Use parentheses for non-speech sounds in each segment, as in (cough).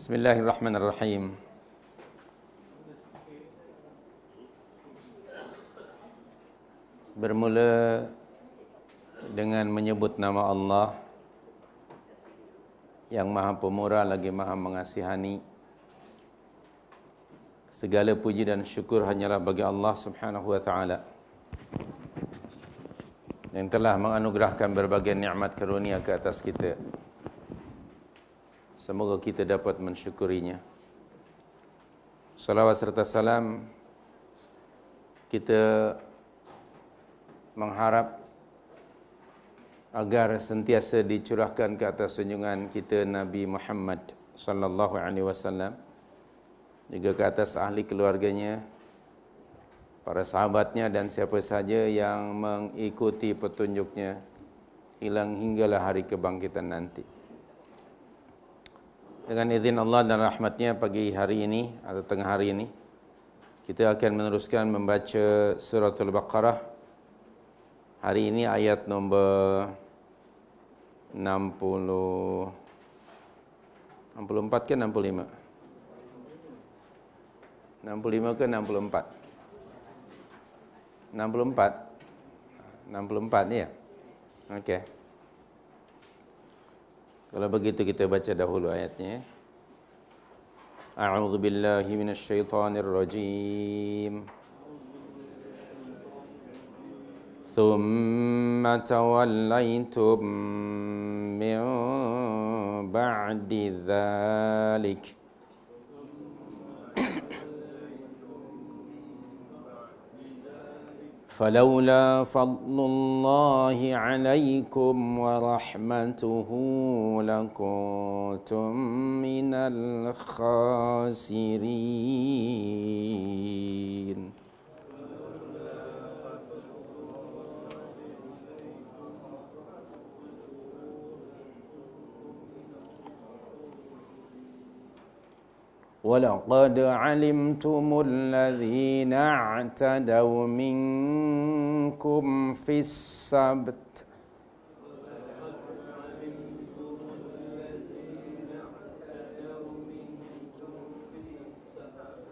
Bismillahirrahmanirrahim. Bermula dengan menyebut nama Allah yang Maha Pemurah lagi Maha Mengasihani. Segala puji dan syukur hanyalah bagi Allah Subhanahu wa taala. Yang telah menganugerahkan berbagai nikmat karunia ke atas kita. Semoga kita dapat mensyukurinya. Salawat serta salam kita mengharap agar sentiasa dicurahkan ke atas senyuman kita Nabi Muhammad sallallahu alaihi wasallam juga ke atas ahli keluarganya para sahabatnya dan siapa saja yang mengikuti petunjuknya hilang hinggalah hari kebangkitan nanti. Dengan izin Allah dan rahmatnya pagi hari ini atau tengah hari ini Kita akan meneruskan membaca surah Al-Baqarah Hari ini ayat nombor 60 64 ke 65 65 ke 64 64 64 ni ya Okey kalau begitu kita baca dahulu ayatnya. A'udzu billahi minasyaitonir rajim. thumma توليتم من بعد ذلك فلولا فضل الله عليكم ورحمته لكنتم من الخاسرين ولقد علمتم الذين اعتدوا منكم في السبت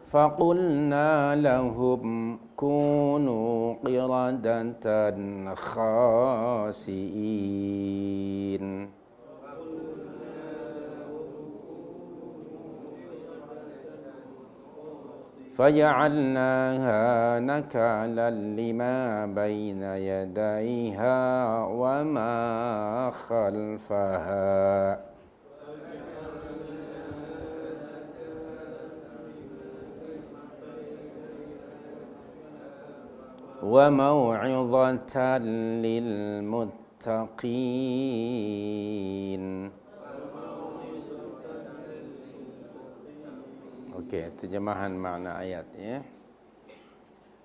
فقلنا لهم كونوا قردة خاسئين فجعلناها نكالا لما بين يديها وما خلفها وموعظة للمتقين Okey, terjemahan makna ayat ya.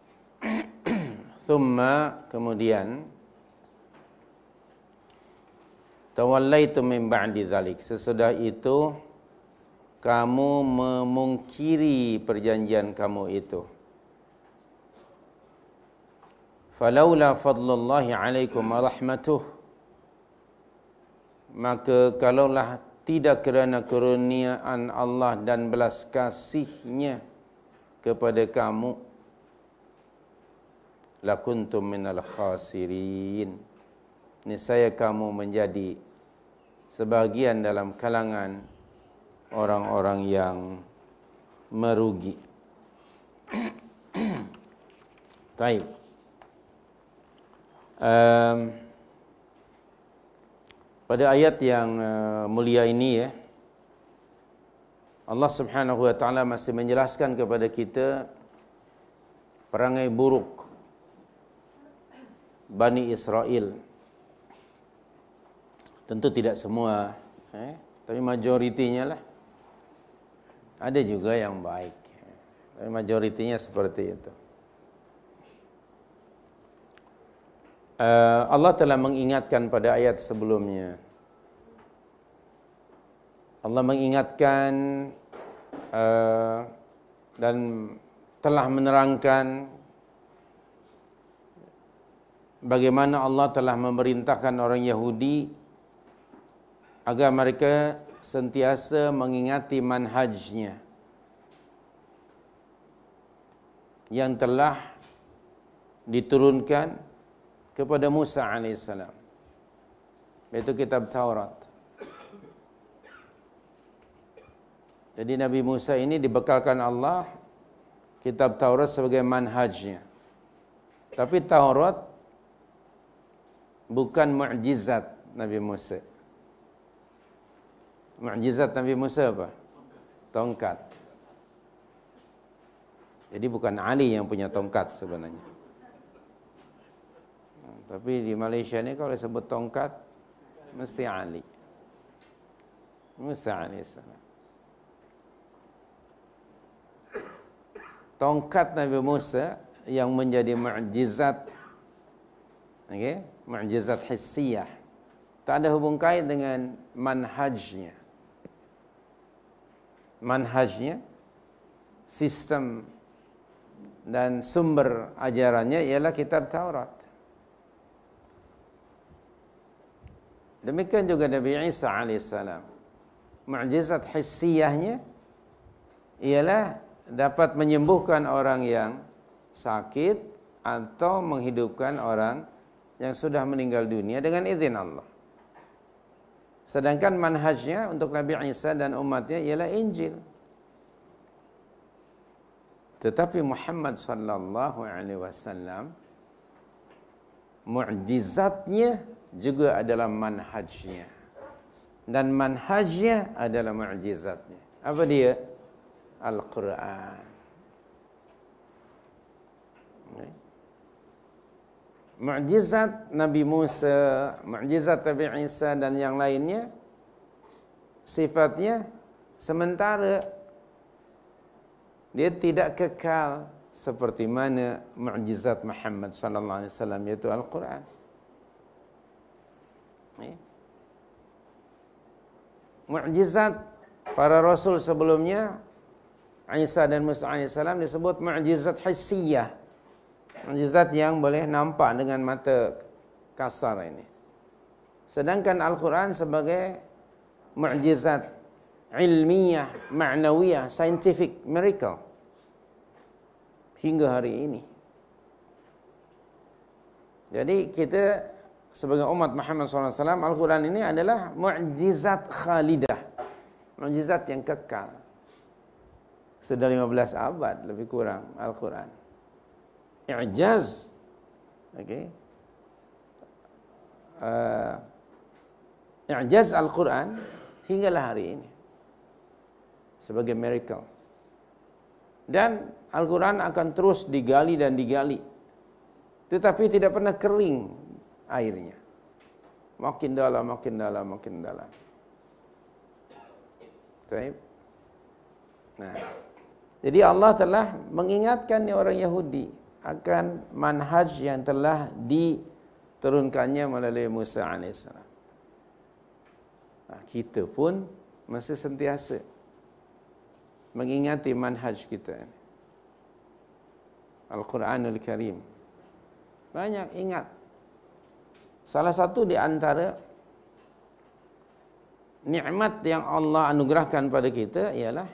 (clears throat) Thumma kemudian tawallaitu min ba'di dzalik. Sesudah itu kamu memungkiri perjanjian kamu itu. Falaula fadlullahi alaikum wa rahmatuh. Maka kalaulah tidak kerana kurniaan Allah dan belas kasihnya kepada kamu lakuntum minal khasirin ni saya kamu menjadi sebagian dalam kalangan orang-orang yang merugi baik (coughs) um, pada ayat yang uh, mulia ini ya Allah Subhanahu wa taala masih menjelaskan kepada kita perangai buruk Bani Israel tentu tidak semua eh tapi majoritinya lah ada juga yang baik eh, tapi majoritinya seperti itu Eh, Allah telah mengingatkan pada ayat sebelumnya. Allah mengingatkan uh, dan telah menerangkan bagaimana Allah telah memerintahkan orang Yahudi agar mereka sentiasa mengingati manhajnya yang telah diturunkan kepada Musa AS. Itu kitab Taurat. Jadi Nabi Musa ini dibekalkan Allah kitab Taurat sebagai manhajnya. Tapi Taurat bukan mukjizat Nabi Musa. Mukjizat Nabi Musa apa? Tongkat. Jadi bukan Ali yang punya tongkat sebenarnya. Tapi di Malaysia ni kalau sebut tongkat mesti Ali. Musa AS. Tongkat Nabi Musa yang menjadi mukjizat okey, mukjizat hissiah. Tak ada hubung kait dengan manhajnya. Manhajnya sistem dan sumber ajarannya ialah kitab Taurat. Demikian juga Nabi Isa AS. Mu'jizat hissiyahnya ialah dapat menyembuhkan orang yang sakit atau menghidupkan orang yang sudah meninggal dunia dengan izin Allah. Sedangkan manhajnya untuk Nabi Isa dan umatnya ialah Injil. Tetapi Muhammad sallallahu alaihi wasallam mukjizatnya juga adalah manhajnya. Dan manhajnya adalah mu'jizatnya. Apa dia? Al-Quran. Mu'jizat Nabi Musa, mu'jizat Nabi Isa dan yang lainnya, sifatnya sementara dia tidak kekal seperti mana mukjizat Muhammad sallallahu alaihi wasallam yaitu Al-Qur'an. Mu'jizat para rasul sebelumnya Isa dan Musa AS disebut mu'jizat hissiyah Mu'jizat yang boleh nampak dengan mata kasar ini Sedangkan Al-Quran sebagai mu'jizat ilmiah, ma'nawiyah, scientific, miracle Hingga hari ini Jadi kita sebagai umat Muhammad SAW, Al-Quran ini adalah mukjizat khalidah. Mukjizat yang kekal. Sudah 15 abad lebih kurang Al-Quran. I'jaz. Okay. Uh, I'jaz Al-Quran hinggalah hari ini. Sebagai miracle. Dan Al-Quran akan terus digali dan digali. Tetapi tidak pernah kering airnya. Makin dalam, makin dalam, makin dalam. Taib. Nah. Jadi Allah telah mengingatkan orang Yahudi akan manhaj yang telah diturunkannya melalui Musa AS. Nah, kita pun masih sentiasa mengingati manhaj kita Al-Quranul Karim. Banyak ingat Salah satu di antara nikmat yang Allah anugerahkan pada kita ialah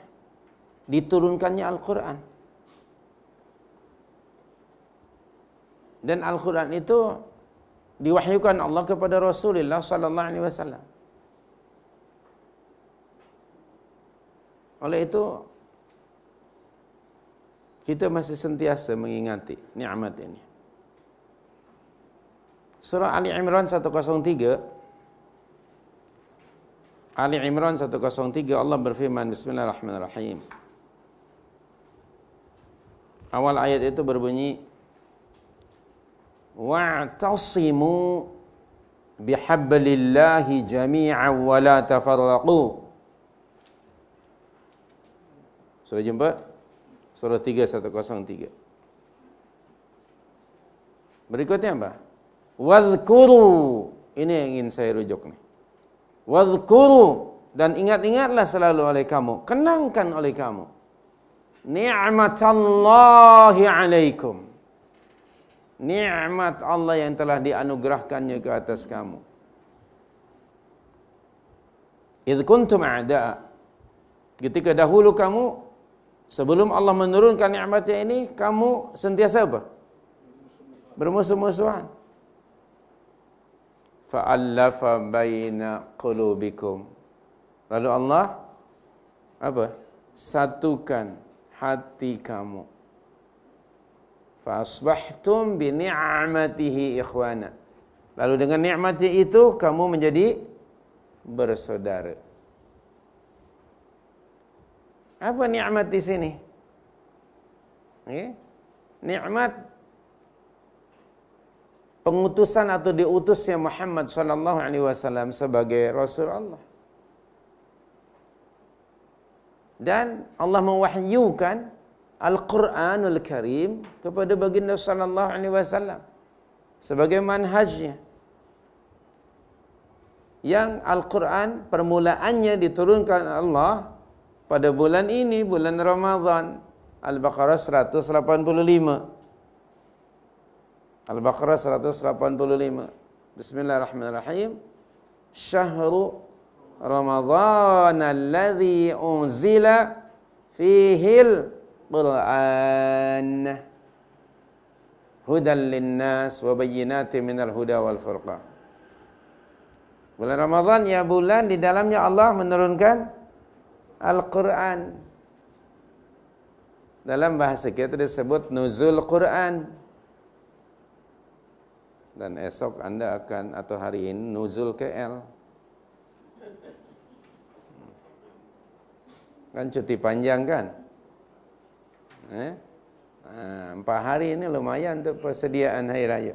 diturunkannya Al-Quran. Dan Al-Quran itu diwahyukan Allah kepada Rasulullah sallallahu alaihi wasallam. Oleh itu kita masih sentiasa mengingati nikmat ini. Surah Ali Imran 103 Ali Imran 103 Allah berfirman Bismillahirrahmanirrahim Awal ayat itu berbunyi Wa'tasimu bihablillahi jamia wa la tafarraqu Sudah jumpa? Surah 3 103 Berikutnya apa? Wadhkuru Ini yang ingin saya rujuk nih. Wadhkuru Dan ingat-ingatlah selalu oleh kamu Kenangkan oleh kamu Ni'mat Allahi alaikum Ni'mat Allah yang telah dianugerahkannya ke atas kamu Idh kuntum a'da'a Ketika dahulu kamu Sebelum Allah menurunkan ni'matnya ini Kamu sentiasa apa? Bermusuh-musuhan fa'allafa baina qulubikum. Lalu Allah apa? Satukan hati kamu. Fa'asbahtum bi ni'matihi ikhwana. Lalu dengan nikmat itu kamu menjadi bersaudara. Apa nikmat di sini? Okay. Nikmat pengutusan atau diutusnya Muhammad sallallahu alaihi wasallam sebagai rasul Allah. Dan Allah mewahyukan Al-Qur'anul Karim kepada baginda sallallahu alaihi wasallam sebagai manhajnya. Yang Al-Qur'an permulaannya diturunkan Allah pada bulan ini bulan Ramadan Al-Baqarah 185. Al-Baqarah 185. Bismillahirrahmanirrahim. Syahru Ramadhan alladhi unzila fihil Qur'an. Hudan linnas wa bayyinati minal huda wal furqa. Bulan Ramadhan, ya bulan di dalamnya Allah menurunkan Al-Quran. Dalam bahasa kita disebut Nuzul quran dan esok anda akan atau hari ini nuzul ke L, kan cuti panjang kan eh? Ah, empat hari ini lumayan untuk persediaan hari raya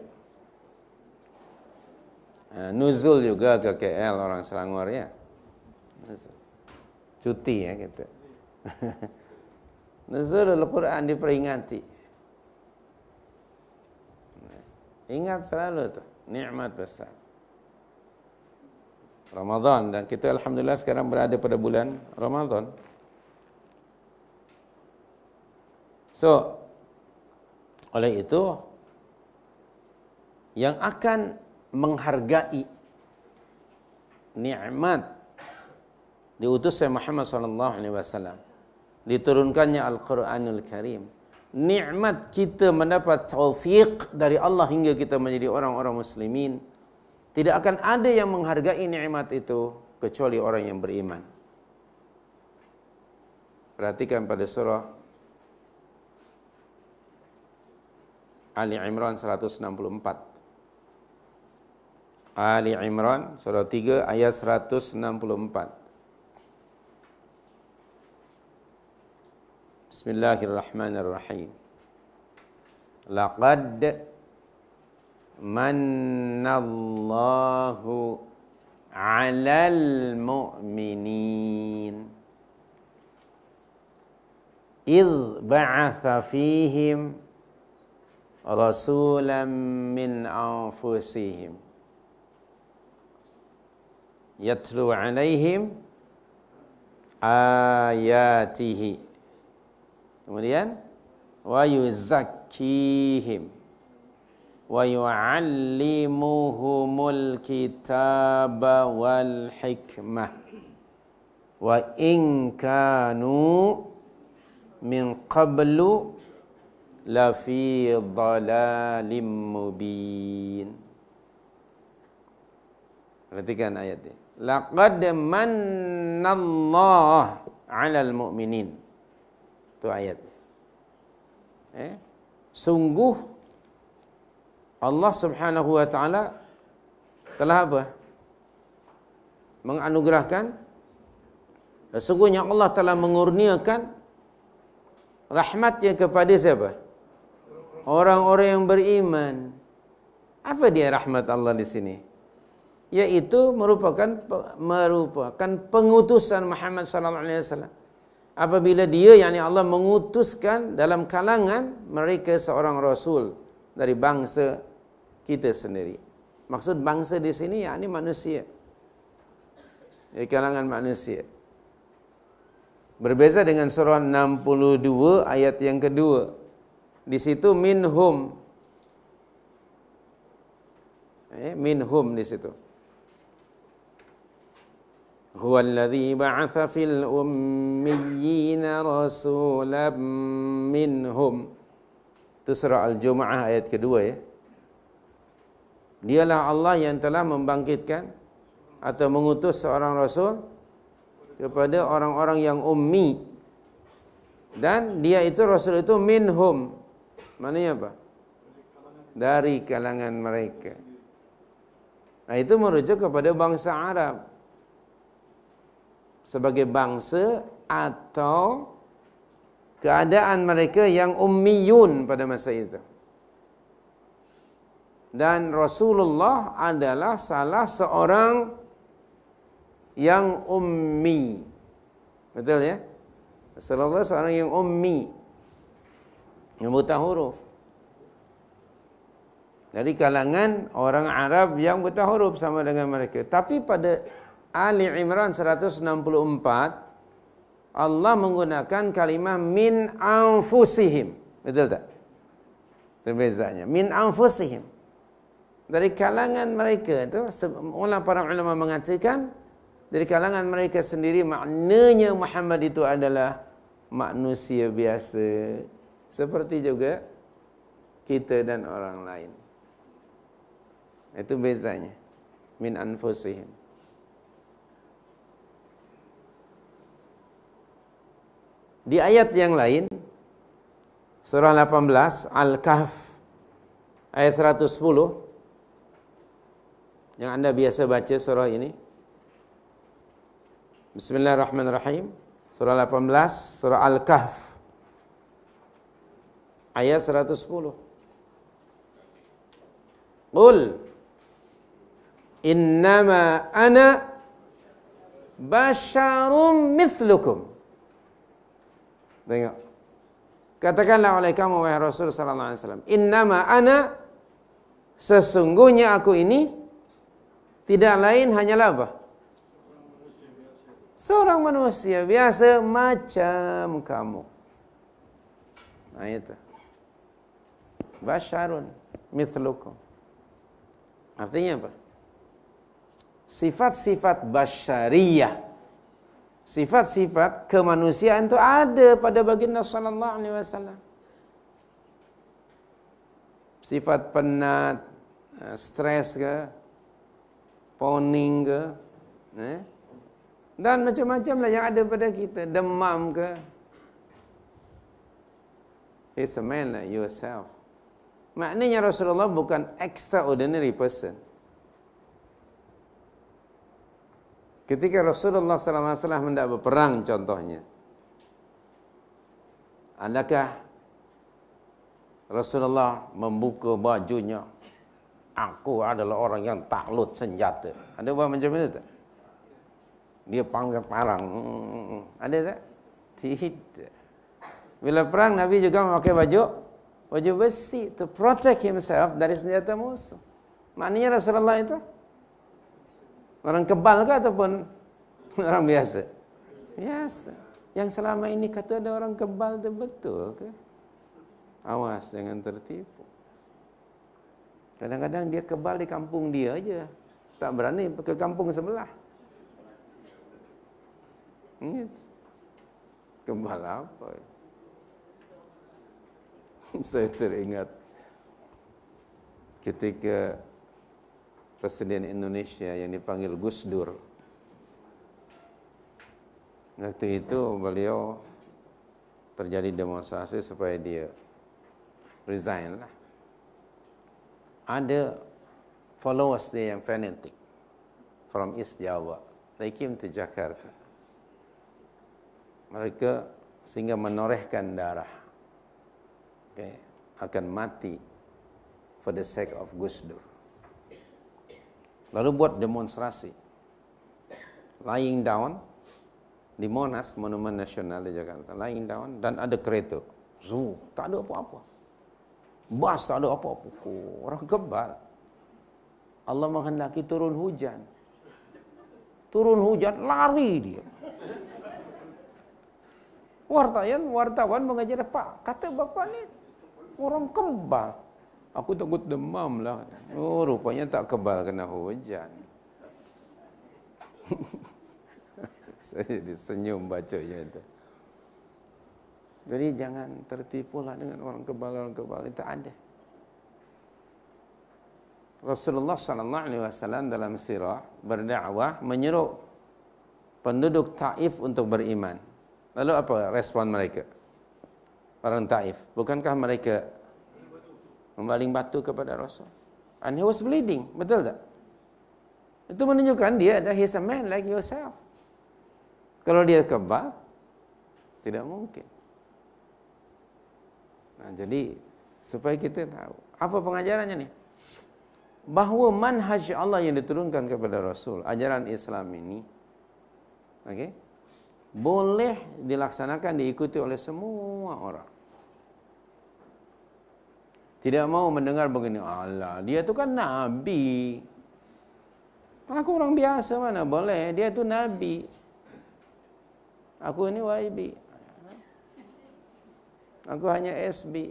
ah, nuzul juga ke KL orang Selangor ya cuti ya kita (laughs) nuzul Al-Quran diperingati Ingat selalu tu, nikmat besar. Ramadan dan kita alhamdulillah sekarang berada pada bulan Ramadan. So oleh itu yang akan menghargai nikmat diutusnya Muhammad sallallahu alaihi wasallam diturunkannya Al-Qur'anul Karim nikmat kita mendapat taufiq dari Allah hingga kita menjadi orang-orang muslimin tidak akan ada yang menghargai nikmat itu kecuali orang yang beriman perhatikan pada surah Ali Imran 164 Ali Imran surah 3 ayat 164 بسم الله الرحمن الرحيم لقد من الله على المؤمنين إذ بعث فيهم رسولا من أنفسهم يتلو عليهم آياته Kemudian wa yuzakkihim wa yu'allimuhumul kitaba wal hikmah wa in kanu min qablu lafi dhalalim mubin Perhatikan ayat ini Laqad manna Allah 'alal mu'minin Itu ayat. Eh? Sungguh Allah Subhanahu wa taala telah apa? Menganugerahkan sesungguhnya Allah telah mengurniakan rahmatnya kepada siapa? Orang-orang yang beriman. Apa dia rahmat Allah di sini? Yaitu merupakan merupakan pengutusan Muhammad sallallahu alaihi wasallam apabila dia yakni Allah mengutuskan dalam kalangan mereka seorang rasul dari bangsa kita sendiri. Maksud bangsa di sini yakni manusia. Dari kalangan manusia. Berbeza dengan surah 62 ayat yang kedua. Di situ minhum. Eh, minhum di situ. هو الذي بعث في الأميين رسولا منهم تسرع الجمعة آية kedua ya Dialah Allah yang telah membangkitkan atau mengutus seorang rasul kepada orang-orang yang ummi dan dia itu rasul itu minhum maknanya pak dari kalangan mereka nah itu merujuk kepada bangsa Arab sebagai bangsa atau keadaan mereka yang ummiyun pada masa itu. Dan Rasulullah adalah salah seorang yang ummi. Betul ya? Rasulullah seorang yang ummi. Yang buta huruf. Dari kalangan orang Arab yang buta huruf sama dengan mereka. Tapi pada Ali Imran 164 Allah menggunakan kalimah min anfusihim. Betul tak? Itu bezanya. Min anfusihim. Dari kalangan mereka itu, ulama para ulama mengatakan, dari kalangan mereka sendiri maknanya Muhammad itu adalah manusia biasa. Seperti juga kita dan orang lain. Itu bezanya. Min anfusihim. Di ayat yang lain surah 18 Al-Kahf ayat 110 yang Anda biasa baca surah ini. Bismillahirrahmanirrahim. Surah 18, surah Al-Kahf. Ayat 110. Qul innama ana basyarum mithlukum Tengok. Katakanlah oleh kamu wahai Rasul sallallahu alaihi wasallam, "Innama ana sesungguhnya aku ini tidak lain hanyalah apa? Seorang manusia biasa macam kamu. Nah itu. Basharun mithlukum. Artinya apa? Sifat-sifat basyariah sifat-sifat kemanusiaan itu ada pada baginda sallallahu alaihi wasallam. Sifat penat, eh, stres ke, poning ke, eh? dan macam-macam lah yang ada pada kita, demam ke. It's a man like yourself. Maknanya Rasulullah bukan extraordinary person. Ketika Rasulullah SAW hendak berperang contohnya. Adakah Rasulullah membuka bajunya. Aku adalah orang yang taklut senjata. Ada buat macam itu? tak? Dia panggil parang. Hmm, ada tak? Tidak. Bila perang Nabi juga memakai baju baju besi to protect himself dari senjata musuh. Maknanya Rasulullah itu Orang kebal ke ataupun (laughs) orang biasa? Biasa. Yang selama ini kata ada orang kebal itu betul ke? Awas jangan tertipu. Kadang-kadang dia kebal di kampung dia aja. Tak berani ke kampung sebelah. Hmm. Kebal apa? (laughs) Saya teringat ketika Presiden Indonesia yang dipanggil Gus Dur. Waktu itu beliau terjadi demonstrasi supaya dia resign lah. Ada followers dia yang fanatik from East Java. They came to Jakarta. Mereka sehingga menorehkan darah. Okay. Akan mati for the sake of Gus Dur lalu buat demonstrasi lying down di Monas, Monumen Nasional di Jakarta lying down dan ada kereta zoo, tak ada apa-apa bas tak ada apa-apa orang kebal Allah menghendaki turun hujan turun hujan lari dia wartawan wartawan mengajar Pak kata bapak ni orang kembar Aku takut demam lah. Oh, rupanya tak kebal kena hujan. (laughs) Saya jadi senyum baca bacanya itu. Jadi jangan tertipu lah dengan orang kebal orang kebal itu ada. Rasulullah Sallallahu Alaihi Wasallam dalam sirah berdakwah menyeru penduduk Taif untuk beriman. Lalu apa respon mereka? Orang Taif, bukankah mereka membaling batu kepada Rasul. And he was bleeding, betul tak? Itu menunjukkan dia ada he's a man like yourself. Kalau dia kebal, tidak mungkin. Nah, jadi supaya kita tahu apa pengajarannya ni, Bahawa manhaj Allah yang diturunkan kepada Rasul, ajaran Islam ini, okay, boleh dilaksanakan diikuti oleh semua orang tidak mau mendengar begini Allah dia tu kan nabi aku orang biasa mana boleh dia tu nabi aku ini YB aku hanya SB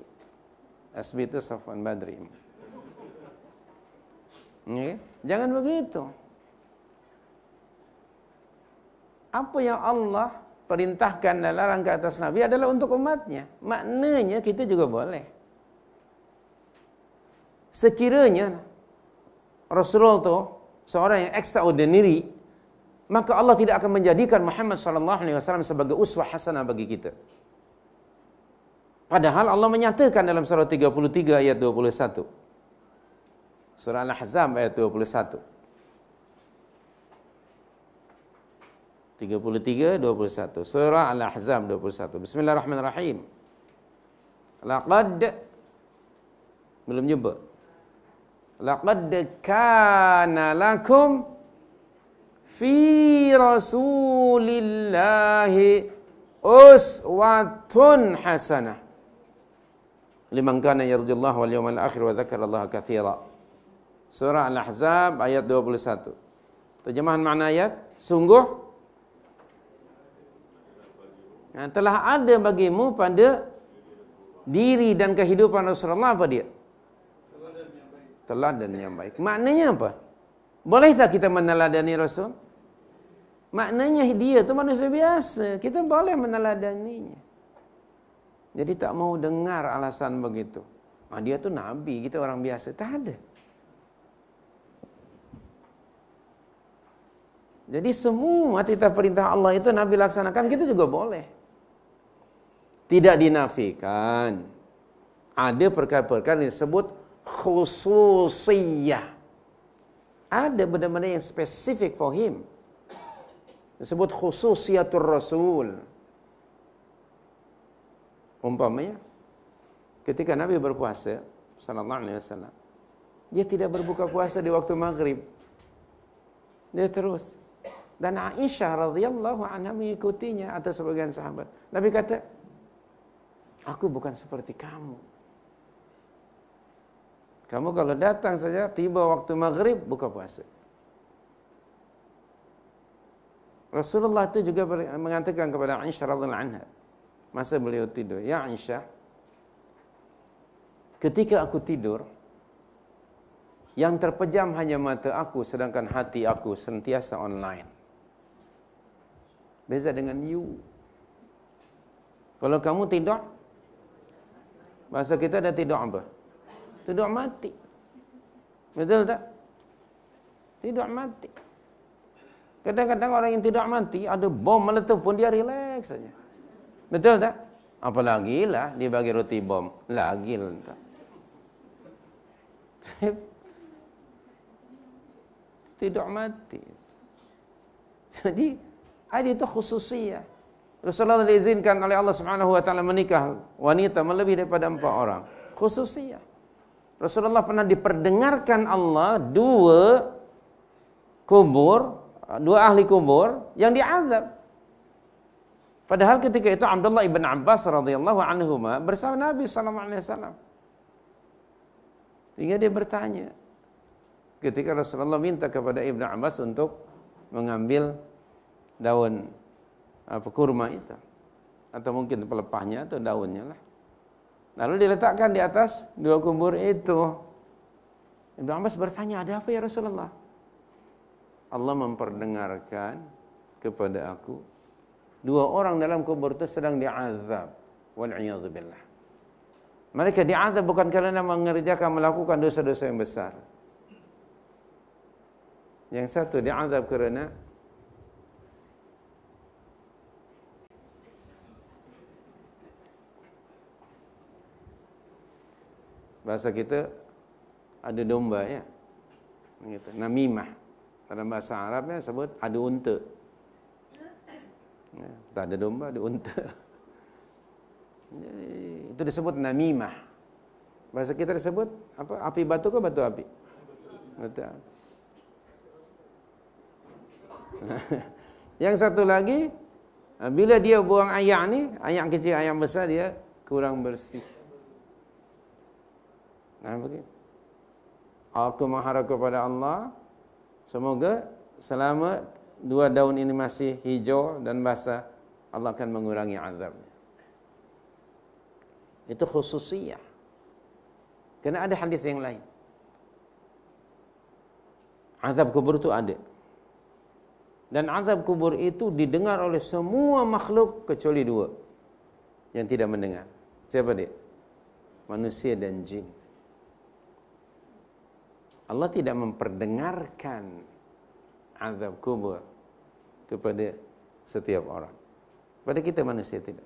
SB itu Safwan Badri okay? Ya jangan begitu apa yang Allah perintahkan dan larang ke atas Nabi adalah untuk umatnya. Maknanya kita juga boleh sekiranya Rasulullah itu seorang yang extraordinary maka Allah tidak akan menjadikan Muhammad sallallahu alaihi wasallam sebagai uswah hasanah bagi kita padahal Allah menyatakan dalam surah 33 ayat 21 surah al-ahzab ayat 21 33 21 surah al-ahzab 21 bismillahirrahmanirrahim laqad belum nyebut laqad kana lakum fi rasulillahi uswatun hasanah liman kana yarjullaha wal yawmal akhir wa dzakara Allah katsira surah al-ahzab ayat 21 terjemahan makna ayat sungguh telah ada bagimu pada diri dan kehidupan Rasulullah apa dia teladan yang baik. Maknanya apa? Bolehkah kita meneladani Rasul? Maknanya dia tu manusia biasa. Kita boleh meneladaninya. Jadi tak mau dengar alasan begitu. Ah, dia tu Nabi, kita orang biasa. Tak ada. Jadi semua titah perintah Allah itu Nabi laksanakan, kita juga boleh. Tidak dinafikan. Ada perkara-perkara yang disebut khususiyah. Ada benda-benda yang spesifik for him. Disebut khususiyatul rasul. Umpamanya, ketika Nabi berpuasa, sallallahu alaihi wasallam, dia tidak berbuka puasa di waktu maghrib. Dia terus. Dan Aisyah radhiyallahu anha mengikutinya atau sebagian sahabat. Nabi kata, aku bukan seperti kamu. Kamu kalau datang saja, tiba waktu maghrib, buka puasa. Rasulullah itu juga mengatakan kepada Aisyah radhiyallahu anha masa beliau tidur, "Ya Aisyah, ketika aku tidur, yang terpejam hanya mata aku sedangkan hati aku sentiasa online." Beza dengan you. Kalau kamu tidur, masa kita dah tidur apa? tidur mati. Betul tak? Tidur mati. Kadang-kadang orang yang tidur mati, ada bom meletup pun dia relax saja. Betul tak? Apalagi lah dia bagi roti bom. Lagi lah. (laughs) tidur mati. Jadi, ada itu khususiyah. Rasulullah diizinkan oleh Allah Subhanahu menikah wanita melebihi daripada empat orang. Khususiyah. Rasulullah pernah diperdengarkan Allah dua kubur, dua ahli kubur yang diazab. Padahal ketika itu Abdullah ibn Abbas radhiyallahu anhu bersama Nabi saw Sehingga dia bertanya ketika Rasulullah minta kepada ibn Abbas untuk mengambil daun apa kurma itu atau mungkin pelepahnya atau daunnya lah. Lalu diletakkan di atas dua kubur itu. Ibn Abbas bertanya, ada apa ya Rasulullah? Allah memperdengarkan kepada aku, dua orang dalam kubur itu sedang diazab. Wal'iyadzubillah. Mereka diazab bukan kerana mengerjakan, melakukan dosa-dosa yang besar. Yang satu diazab kerana bahasa kita ada domba ya. Kita namimah. Dalam bahasa Arabnya sebut ada unta. Ya, tak ada domba, ada unta. itu disebut namimah. Bahasa kita disebut apa? Api batu ke batu api? Batu api. Yang satu lagi bila dia buang ayak ni, ayak kecil, ayak besar dia kurang bersih. Dan begitu. Aku mahara kepada Allah. Semoga selama dua daun ini masih hijau dan basah, Allah akan mengurangi azabnya. Itu khususiyah. Kena ada hadis yang lain. Azab kubur itu ada. Dan azab kubur itu didengar oleh semua makhluk kecuali dua. Yang tidak mendengar. Siapa dia? Manusia dan jin. Allah tidak memperdengarkan azab kubur kepada setiap orang. Pada kita manusia tidak.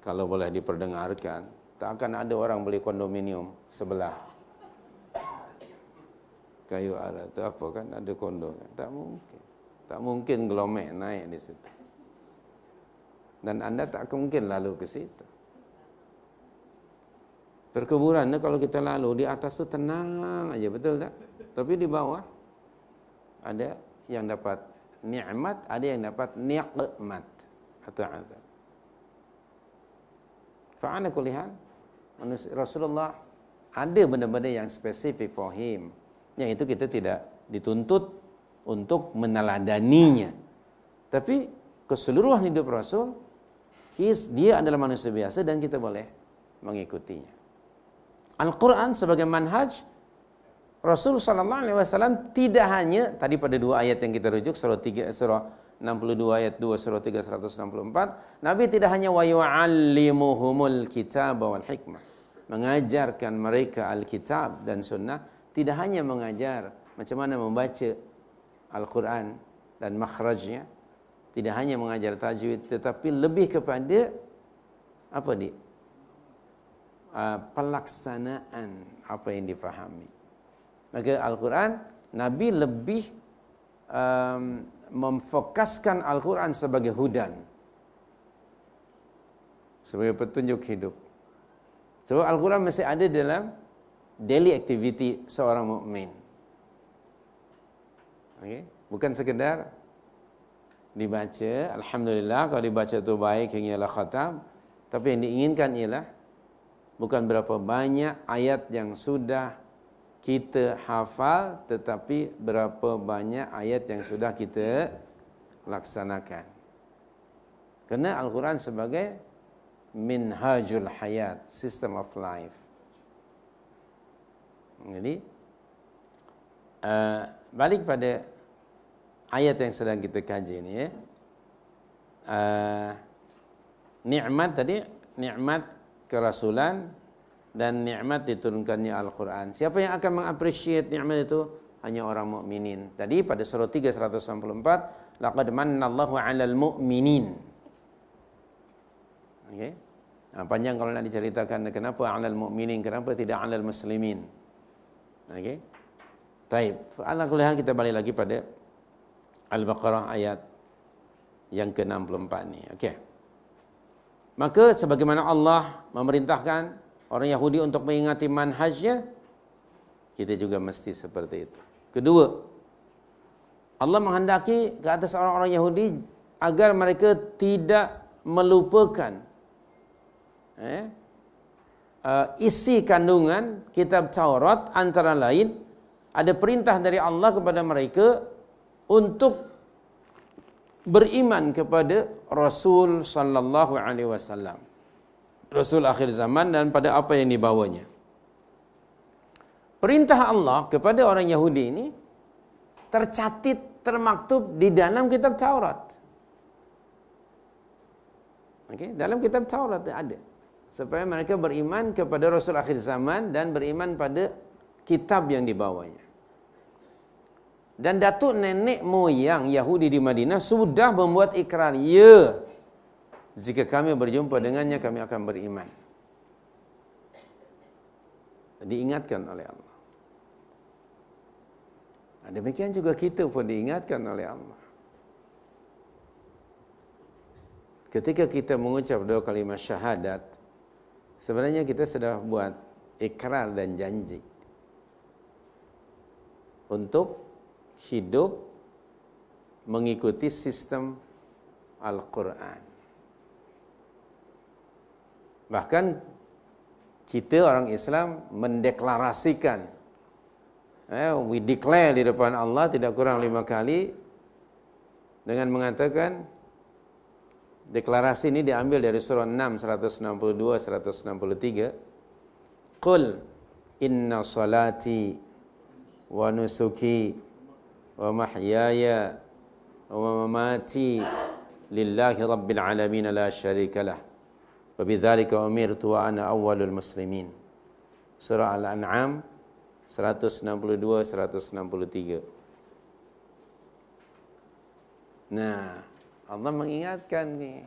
Kalau boleh diperdengarkan, tak akan ada orang beli kondominium sebelah kayu ala itu apa kan ada kondo kan? tak mungkin tak mungkin gelomek naik di situ dan anda tak mungkin lalu ke situ Perkuburan itu kalau kita lalu di atas itu tenang aja betul tak? Tapi di bawah ada yang dapat nikmat, ada yang dapat nikmat atau azab. Fa'ana kulihan Rasulullah ada benda-benda yang spesifik for him yang itu kita tidak dituntut untuk meneladaninya. Tapi keseluruhan hidup Rasul, his, dia adalah manusia biasa dan kita boleh mengikutinya. Al-Quran sebagai manhaj Rasul sallallahu alaihi wasallam tidak hanya tadi pada dua ayat yang kita rujuk surah 3 surah 62 ayat 2 surah 3 164 Nabi tidak hanya wa yuallimuhumul kitab wal hikmah mengajarkan mereka alkitab dan sunnah tidak hanya mengajar macam mana membaca Al-Quran dan makhrajnya tidak hanya mengajar tajwid tetapi lebih kepada apa dia Ah, pelaksanaan apa yang difahami. Maka Al-Quran, Nabi lebih um, memfokuskan Al-Quran sebagai hudan. Sebagai petunjuk hidup. Sebab Al-Quran mesti ada dalam daily activity seorang mu'min. Okay? Bukan sekedar dibaca, Alhamdulillah kalau dibaca itu baik, ingin ialah khatam. Tapi yang diinginkan ialah bukan berapa banyak ayat yang sudah kita hafal tetapi berapa banyak ayat yang sudah kita laksanakan Kena al-Quran sebagai minhajul hayat system of life jadi uh, balik pada ayat yang sedang kita kaji ini uh, eh, nikmat tadi nikmat kerasulan dan nikmat diturunkannya Al-Quran. Siapa yang akan mengapresiasi nikmat itu? Hanya orang mukminin. Tadi pada surah 3.194, Laqad mannallahu alal mu'minin. Okey, Nah, panjang kalau nak diceritakan kenapa alal mukminin, kenapa tidak alal muslimin. Okey. Okay. anak Alhamdulillah kita balik lagi pada Al-Baqarah ayat yang ke-64 ni. Okey. Maka sebagaimana Allah memerintahkan orang Yahudi untuk mengingati manhajnya, kita juga mesti seperti itu. Kedua, Allah menghendaki ke atas orang-orang Yahudi agar mereka tidak melupakan eh, eh isi kandungan kitab Taurat antara lain ada perintah dari Allah kepada mereka untuk beriman kepada Rasul sallallahu alaihi wasallam. Rasul akhir zaman dan pada apa yang dibawanya. Perintah Allah kepada orang Yahudi ini tercatat termaktub di dalam kitab Taurat. Okay? Dalam kitab Taurat ada. Supaya mereka beriman kepada Rasul akhir zaman dan beriman pada kitab yang dibawanya. Dan datuk nenek moyang Yahudi di Madinah sudah membuat ikrar, "Ya, jika kami berjumpa dengannya kami akan beriman." Diingatkan oleh Allah. Nah, demikian juga kita pun diingatkan oleh Allah. Ketika kita mengucap dua kalimat syahadat, sebenarnya kita sudah buat ikrar dan janji untuk hidup mengikuti sistem Al-Quran. Bahkan kita orang Islam mendeklarasikan, eh, we declare di depan Allah tidak kurang lima kali dengan mengatakan deklarasi ini diambil dari surah 6, 162-163. Qul inna salati wa nusuki wa mahyaya wa mamati lillahi rabbil alamin la syarika lah wa bidzalika umirtu wa ana awwalul muslimin surah al-an'am 162 163 nah Allah mengingatkan ni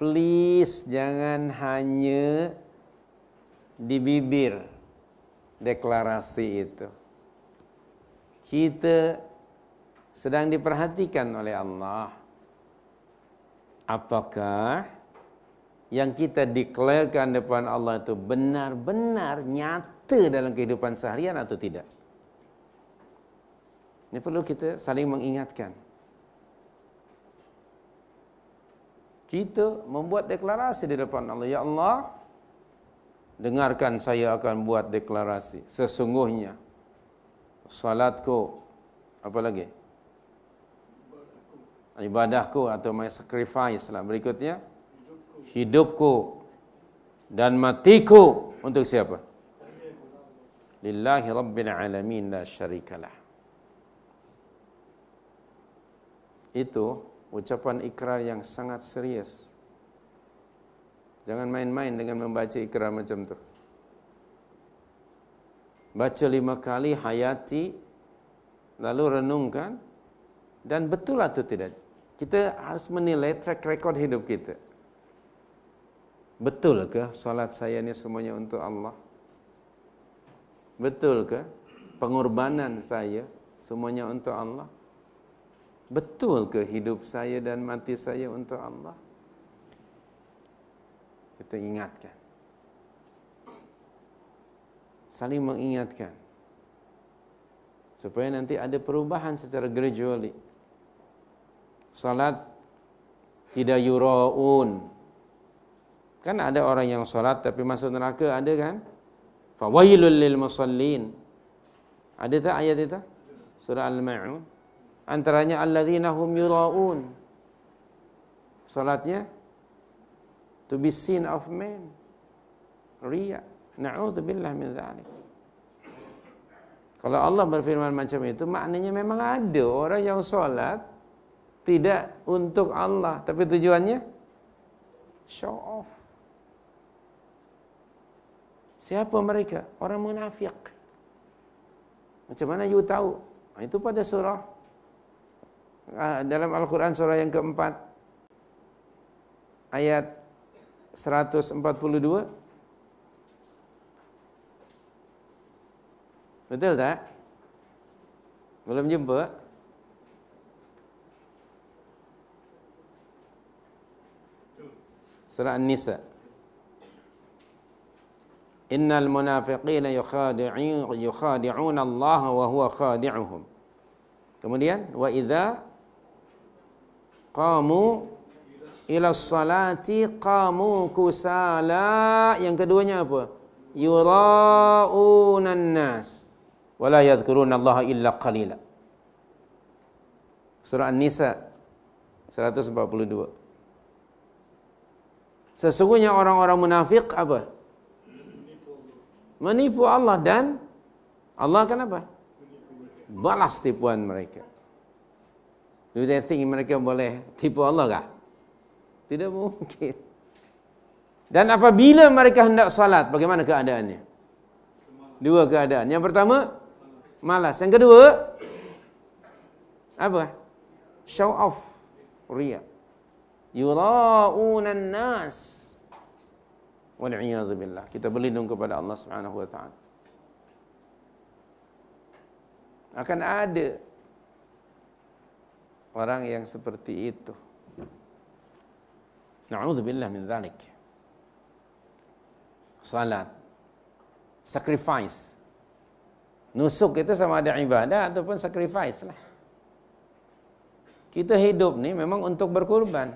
please jangan hanya di bibir deklarasi itu kita sedang diperhatikan oleh Allah apakah yang kita deklarkan depan Allah itu benar-benar nyata dalam kehidupan seharian atau tidak ini perlu kita saling mengingatkan kita membuat deklarasi di depan Allah ya Allah dengarkan saya akan buat deklarasi sesungguhnya salatku apa lagi ibadahku atau my sacrifice lah berikutnya hidupku dan matiku untuk siapa lillahi rabbil alamin la syarikalah itu ucapan ikrar yang sangat serius jangan main-main dengan membaca ikrar macam tu baca lima kali hayati lalu renungkan dan betul atau tidak kita harus menilai track record hidup kita betul ke salat saya ni semuanya untuk Allah betul ke pengorbanan saya semuanya untuk Allah betul ke hidup saya dan mati saya untuk Allah kita ingatkan saling mengingatkan supaya nanti ada perubahan secara gradually salat tidak yuraun kan ada orang yang salat tapi masuk neraka ada kan fawailul lil musallin ada tak ayat itu surah al-ma'un antaranya alladzina hum yuraun salatnya to be seen of men riya' Na'udhu billah min zalik. Kalau Allah berfirman macam itu, maknanya memang ada orang yang solat tidak untuk Allah. Tapi tujuannya, show off. Siapa mereka? Orang munafik. Macam mana you tahu? Itu pada surah. Ah, dalam Al-Quran surah yang keempat. Ayat 142. Betul tak? Belum jumpa? Surah An-Nisa. Innal munafiqina yukhadi'un yukhadi'un Allah wa huwa khadi'uhum. Kemudian wa idza qamu ila salati qamu kusala yang keduanya apa? Yura'unan nas wala Allah illa qalila surah an-nisa 142 sesungguhnya orang-orang munafik apa menipu Allah dan Allah akan apa balas tipuan mereka do they think mereka boleh tipu Allah kah tidak mungkin dan apabila mereka hendak salat bagaimana keadaannya dua keadaan yang pertama malas. Yang kedua apa? Show off riya. Yura'unan nas. Wal iyadhu billah. Kita berlindung kepada Allah Subhanahu wa taala. Akan ada orang yang seperti itu. Na'udzubillah min dzalik. Salat. Sacrifice. Nusuk itu sama ada ibadah ataupun sacrifice lah. Kita hidup ni memang untuk berkorban.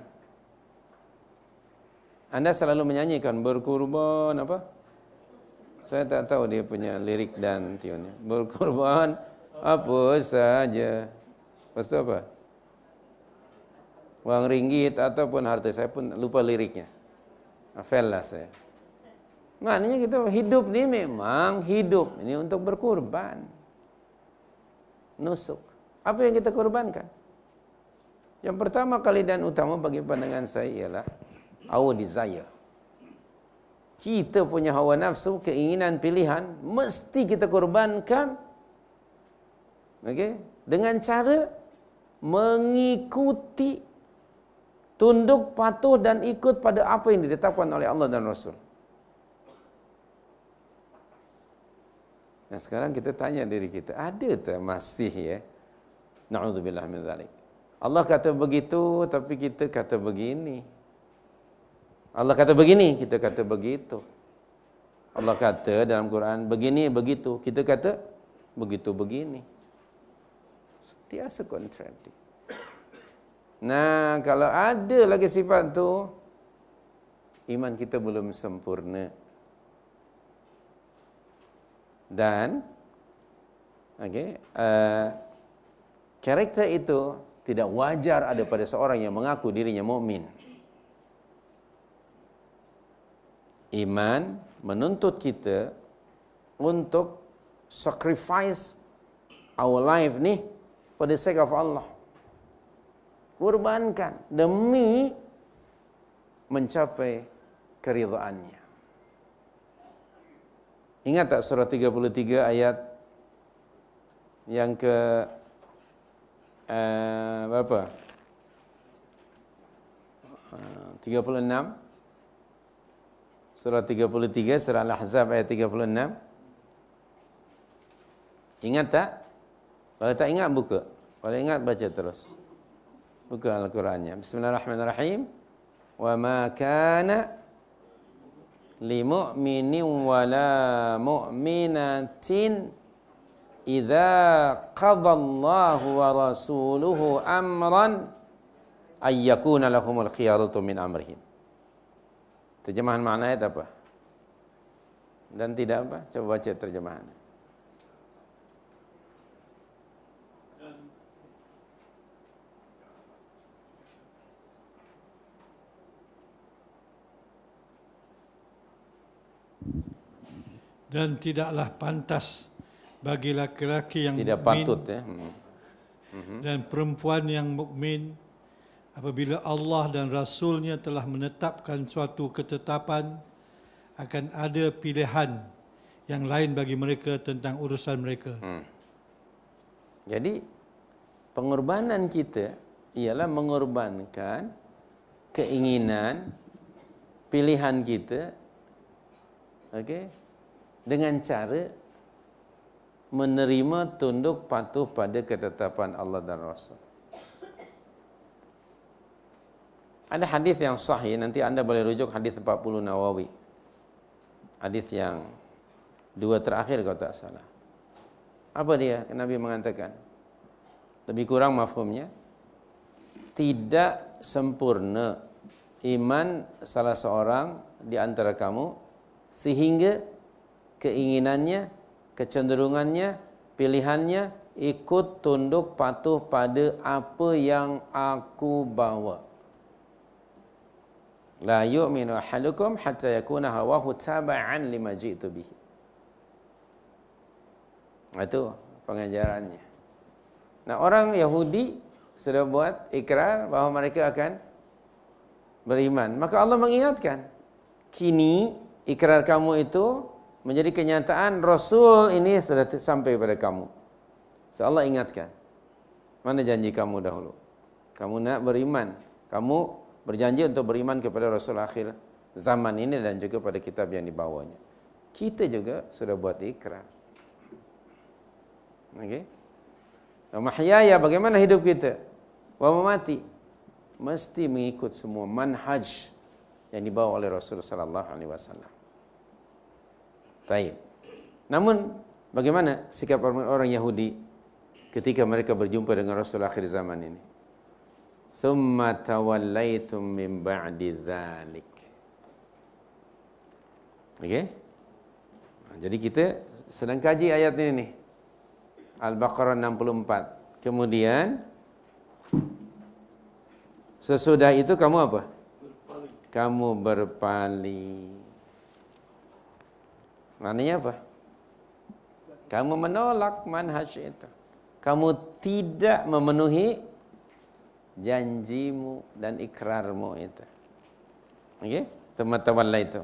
Anda selalu menyanyikan berkorban apa? Saya tak tahu dia punya lirik dan tiunnya. Berkorban apa saja. Pastu apa? Wang ringgit ataupun harta saya pun lupa liriknya. Afel lah saya. Maknanya kita hidup ni memang hidup ini untuk berkorban. Nusuk. Apa yang kita korbankan? Yang pertama kali dan utama bagi pandangan saya ialah our desire. Kita punya hawa nafsu, keinginan, pilihan mesti kita korbankan. Okey? Dengan cara mengikuti tunduk patuh dan ikut pada apa yang ditetapkan oleh Allah dan Rasul. Dan sekarang kita tanya diri kita, ada tak masih ya? Na'udzubillah min zalik. Allah kata begitu, tapi kita kata begini. Allah kata begini, kita kata begitu. Allah kata dalam Quran, begini, begitu. Kita kata, begitu, begini. Dia sekontrantik. Nah, kalau ada lagi sifat tu, iman kita belum sempurna dan okay, uh, karakter itu tidak wajar ada pada seorang yang mengaku dirinya mukmin. Iman menuntut kita untuk sacrifice our life nih for the sake of Allah. Kurbankan demi mencapai keridhaannya. Ingat tak surah 33 ayat yang ke uh, berapa? 36 eh, Surah 33 Surah Al-Ahzab ayat 36 Ingat tak? Kalau tak ingat buka Kalau ingat baca terus Buka Al-Qurannya Bismillahirrahmanirrahim Wa ma kana li mu'minin wa la mu'minatin idza qadha Allah wa rasuluhu amran ay yakuna lahumul khiyaratu min amrihim terjemahan maknanya apa dan tidak apa coba baca terjemahannya dan tidaklah pantas bagi laki-laki yang tidak mukmin, patut ya. Hmm. Hmm. Dan perempuan yang mukmin apabila Allah dan Rasulnya telah menetapkan suatu ketetapan akan ada pilihan yang lain bagi mereka tentang urusan mereka. Hmm. Jadi pengorbanan kita ialah mengorbankan keinginan pilihan kita okey dengan cara menerima tunduk patuh pada ketetapan Allah dan Rasul. Ada hadis yang sahih nanti anda boleh rujuk hadis 40 Nawawi. Hadis yang dua terakhir kalau tak salah. Apa dia? Nabi mengatakan lebih kurang mafhumnya tidak sempurna iman salah seorang di antara kamu sehingga keinginannya, kecenderungannya, pilihannya ikut tunduk patuh pada apa yang aku bawa. La yu'minu ahadukum hatta yakuna hawahu taba'an lima jitu bihi. Itu pengajarannya. Nah orang Yahudi sudah buat ikrar bahawa mereka akan beriman. Maka Allah mengingatkan. Kini ikrar kamu itu menjadi kenyataan Rasul ini sudah sampai kepada kamu. Allah ingatkan. Mana janji kamu dahulu? Kamu nak beriman. Kamu berjanji untuk beriman kepada Rasul akhir zaman ini dan juga pada kitab yang dibawanya. Kita juga sudah buat ikrar. Okey. Wa mahyaya bagaimana hidup kita? Wa mati mesti mengikut semua manhaj yang dibawa oleh Rasulullah sallallahu alaihi wasallam. Taib. Namun bagaimana sikap orang Yahudi ketika mereka berjumpa dengan Rasul akhir zaman ini? Thumma tawallaitum min ba'di dhalik. Okey? Jadi kita sedang kaji ayat ini nih. Al-Baqarah 64. Kemudian sesudah itu kamu apa? Berpaling. Kamu berpaling. Maknanya apa? Kamu menolak manhaj itu. Kamu tidak memenuhi janjimu dan ikrarmu itu. Okey? Semata-mata itu.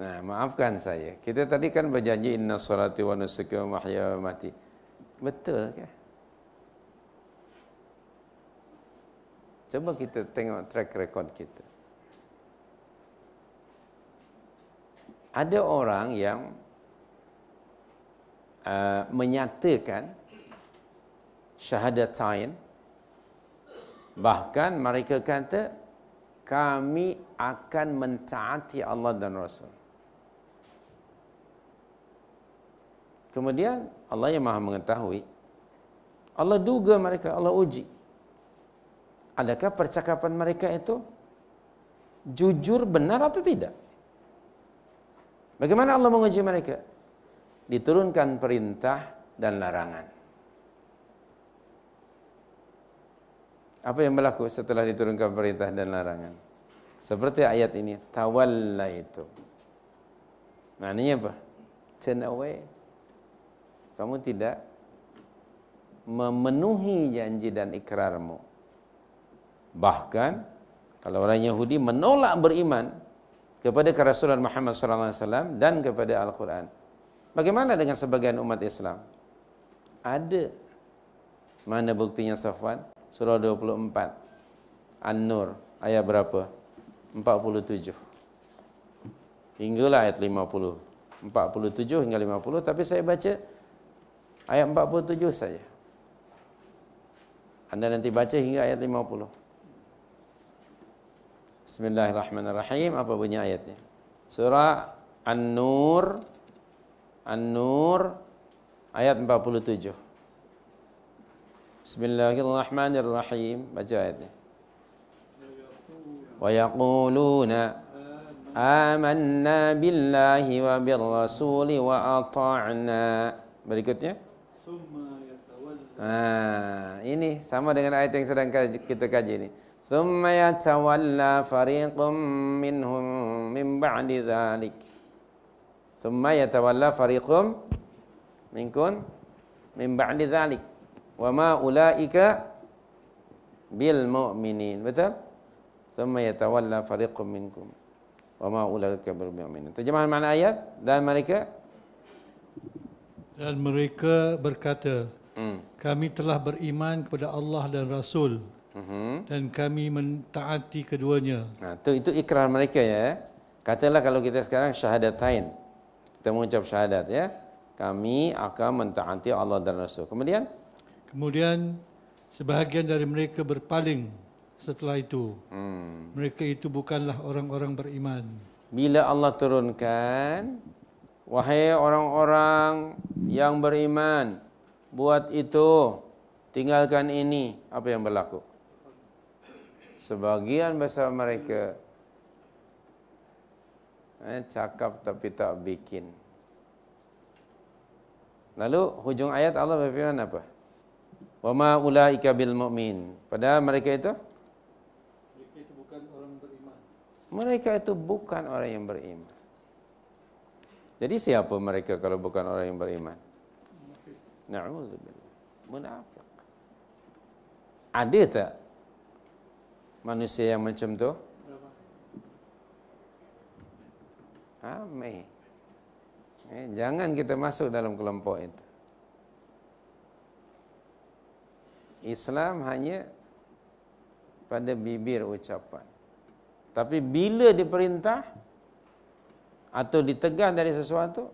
Nah, maafkan saya. Kita tadi kan berjanji inna salati wa nusuki wa mahya wa mati. Betul ke? Coba kita tengok track record kita. ada orang yang uh, menyatakan syahadatain bahkan mereka kata kami akan mentaati Allah dan Rasul. Kemudian Allah yang Maha mengetahui Allah duga mereka, Allah uji. Adakah percakapan mereka itu jujur benar atau tidak? Bagaimana Allah menguji mereka? Diturunkan perintah dan larangan. Apa yang berlaku setelah diturunkan perintah dan larangan? Seperti ayat ini, tawalla itu. Maknanya apa? Turn away. Kamu tidak memenuhi janji dan ikrarmu. Bahkan kalau orang Yahudi menolak beriman, kepada Rasulullah Muhammad SAW dan kepada Al-Quran. Bagaimana dengan sebagian umat Islam? Ada. Mana buktinya Safwan? Surah 24. An-Nur ayat berapa? 47. Hinggalah ayat 50. 47 hingga 50 tapi saya baca ayat 47 saja. Anda nanti baca hingga ayat 50. Bismillahirrahmanirrahim. Apa bunyi ayatnya? Surah An-Nur An-Nur ayat 47. Bismillahirrahmanirrahim. Baca ayatnya. Wa yaquluna amanna billahi wa bil rasuli wa ata'na. Berikutnya. Ah, ini sama dengan ayat yang sedang kita kaji ini. ثم يتولى فريق منهم من بعد ذلك ثم يتولى فريق منكم من بعد ذلك وما أولئك بالمؤمنين betul ثم يتولى فريق منكم وما أولئك بالمؤمنين terjemahan makna ayat dan mereka dan mereka berkata hmm. kami telah beriman kepada Allah dan Rasul Mm-hmm. Dan kami mentaati keduanya. Nah, ha, itu, itu ikrar mereka ya. Katalah kalau kita sekarang syahadatain. Kita mengucap syahadat ya. Kami akan mentaati Allah dan Rasul. Kemudian? Kemudian, sebahagian dari mereka berpaling setelah itu. Mm. Mereka itu bukanlah orang-orang beriman. Bila Allah turunkan, Wahai orang-orang yang beriman, buat itu, tinggalkan ini, apa yang berlaku? sebagian besar mereka eh, cakap tapi tak bikin. Lalu hujung ayat Allah berfirman apa? Wa ma ulaika bil mu'min. Padahal mereka itu mereka itu bukan orang beriman. Mereka itu bukan orang yang beriman. Jadi siapa mereka kalau bukan orang yang beriman? Na'udzubillah. Munafik. Ada tak manusia yang macam tu? Ramai. Eh, jangan kita masuk dalam kelompok itu. Islam hanya pada bibir ucapan. Tapi bila diperintah atau ditegah dari sesuatu,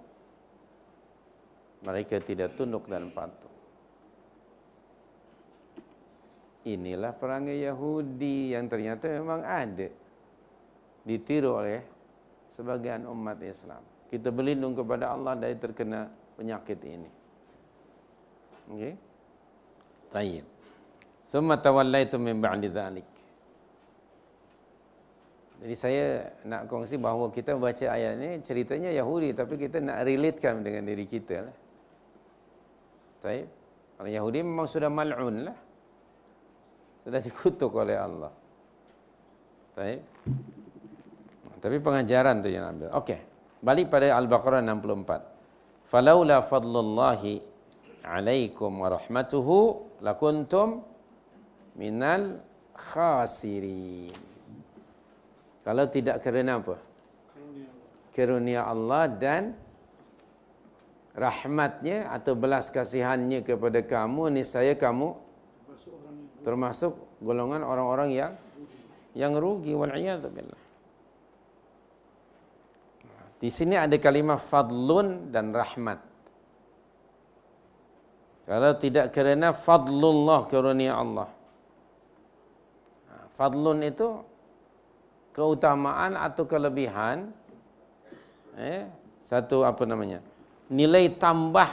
mereka tidak tunduk dan patuh. inilah perangai Yahudi yang ternyata memang ada ditiru oleh sebagian umat Islam. Kita berlindung kepada Allah dari terkena penyakit ini. Okey. Tayyib. Summa tawallaitu min ba'di dhalik. Jadi saya nak kongsi bahawa kita baca ayat ini ceritanya Yahudi tapi kita nak relatekan dengan diri kita lah. Tayyib. Orang Yahudi memang sudah mal'un lah sudah dikutuk oleh Allah. Taib. Tapi pengajaran tu yang ambil. Okey. Balik pada Al-Baqarah 64. Falaula fadlullahi alaikum wa rahmatuhu lakuntum minal khasirin. Kalau tidak kerana apa? Kerunia Allah dan rahmatnya atau belas kasihannya kepada kamu, ni saya kamu termasuk golongan orang-orang yang yang rugi wal billah. Di sini ada kalimah fadlun dan rahmat. Kalau tidak kerana fadlullah kerunia Allah. Ha, fadlun itu keutamaan atau kelebihan eh, satu apa namanya nilai tambah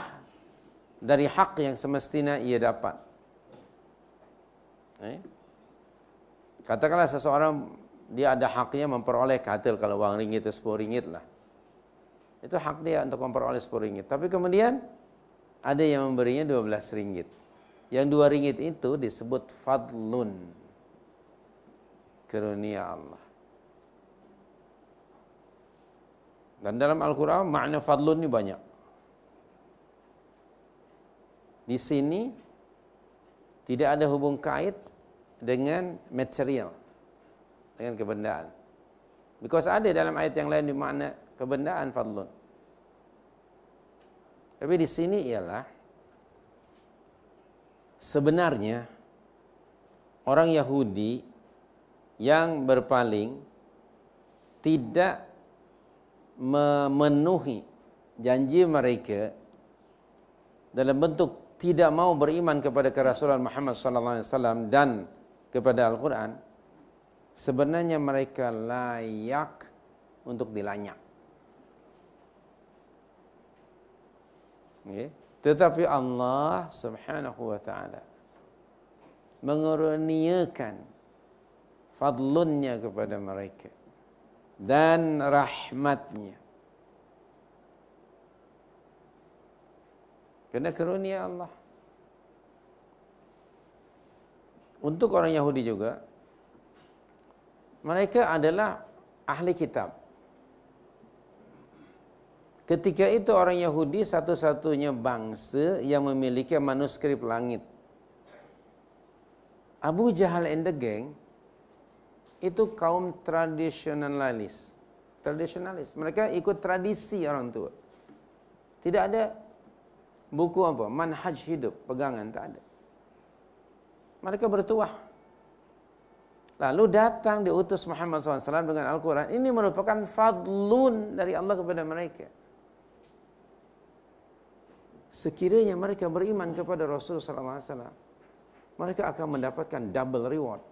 dari hak yang semestinya ia dapat. Eh? Katakanlah seseorang dia ada haknya memperoleh katil kalau uang ringgit itu 10 ringgit lah. Itu hak dia untuk memperoleh 10 ringgit. Tapi kemudian ada yang memberinya dua belas ringgit. Yang dua ringgit itu disebut fadlun. Karunia Allah. Dan dalam Al-Quran makna fadlun ini banyak. Di sini tidak ada hubung kait dengan material dengan kebendaan because ada dalam ayat yang lain di mana kebendaan fadlun tapi di sini ialah sebenarnya orang Yahudi yang berpaling tidak memenuhi janji mereka dalam bentuk tidak mau beriman kepada kerasulan Muhammad sallallahu alaihi wasallam dan kepada Al-Qur'an sebenarnya mereka layak untuk dilanyak. Okay. Tetapi Allah Subhanahu wa taala menguruniakan fadlunnya kepada mereka dan rahmatnya Kena kerunia Allah. Untuk orang Yahudi juga, mereka adalah ahli kitab. Ketika itu orang Yahudi satu-satunya bangsa yang memiliki manuskrip langit. Abu Jahal and the gang itu kaum tradisionalis. Tradisionalis. Mereka ikut tradisi orang tua. Tidak ada buku apa? Manhaj hidup, pegangan tak ada. Mereka bertuah. Lalu datang diutus Muhammad SAW dengan Al-Quran. Ini merupakan fadlun dari Allah kepada mereka. Sekiranya mereka beriman kepada Rasulullah SAW, mereka akan mendapatkan double reward.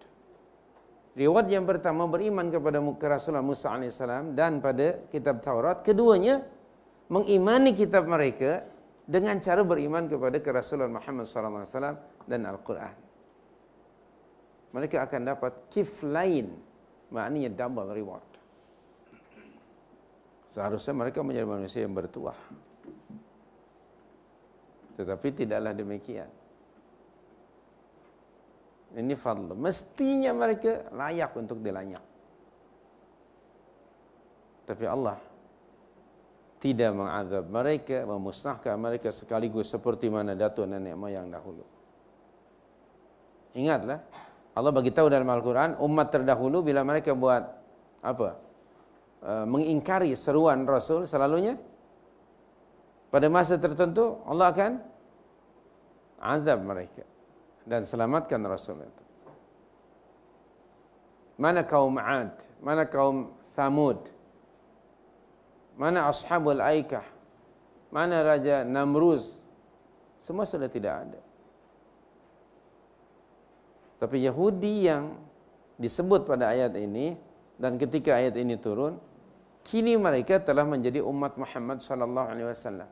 Reward yang pertama beriman kepada muka Rasulullah Musa AS dan pada kitab Taurat. Keduanya, mengimani kitab mereka dengan cara beriman kepada kerasulan Muhammad sallallahu alaihi wasallam dan al-Quran. Mereka akan dapat kif lain, maknanya double reward. Seharusnya mereka menjadi manusia yang bertuah. Tetapi tidaklah demikian. Ini fadlu. Mestinya mereka layak untuk dilayak. Tapi Allah tidak mengazab mereka, memusnahkan mereka sekaligus seperti mana datuk nenek moyang dahulu. Ingatlah, Allah bagi tahu dalam Al-Quran, umat terdahulu bila mereka buat apa? E, mengingkari seruan Rasul selalunya pada masa tertentu Allah akan azab mereka dan selamatkan Rasul itu. Mana kaum Ad? Mana kaum Thamud? Mana Ashabul Aikah? Mana Raja Namruz? Semua sudah tidak ada. Tapi Yahudi yang disebut pada ayat ini dan ketika ayat ini turun, kini mereka telah menjadi umat Muhammad sallallahu alaihi wasallam.